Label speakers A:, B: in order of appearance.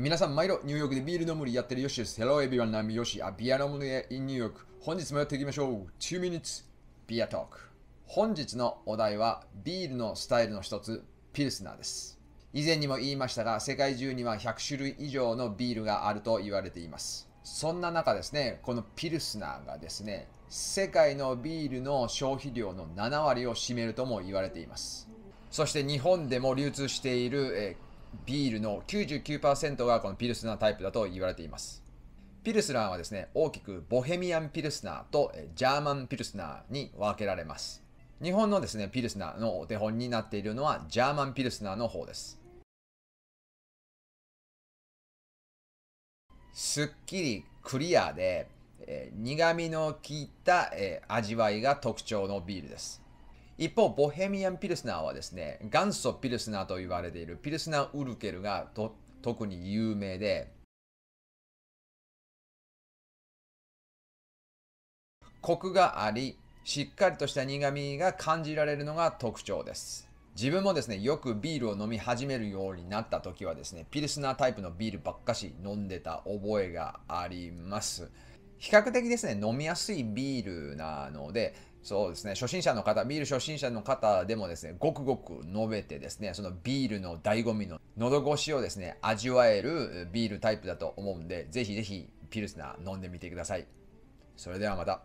A: 皆さん、毎度ニューヨークでビール飲むりやってるよしです。Hello everyone, I'm Yoshi, a beer n o m i in New York. 本日もやっていきましょう。2 minutes beer talk. 本日のお題はビールのスタイルの一つ、ピルスナーです。以前にも言いましたが、世界中には100種類以上のビールがあると言われています。そんな中ですね、このピルスナーがですね、世界のビールの消費量の7割を占めるとも言われています。そして日本でも流通している、えービールの99%がこのピルスナータイプだと言われています。ピルスナーはですね、大きくボヘミアンピルスナーとジャーマンピルスナーに分けられます。日本のですね、ピルスナーのお手本になっているのはジャーマンピルスナーの方です。すっきりクリアで、えー、苦味の効いた、えー、味わいが特徴のビールです。一方、ボヘミアン・ピルスナーはですね、元祖ピルスナーと言われているピルスナー・ウルケルが特に有名で、コクがあり、しっかりとした苦味が感じられるのが特徴です。自分もですね、よくビールを飲み始めるようになった時はですね、ピルスナータイプのビールばっかし飲んでた覚えがあります。比較的ですね、飲みやすいビールなので、そうですね、初心者の方、ビール初心者の方でもですね、ごくごく述べてですね、そのビールの醍醐味の喉越しをですね、味わえるビールタイプだと思うんで、ぜひぜひピルスナー飲んでみてください。それではまた。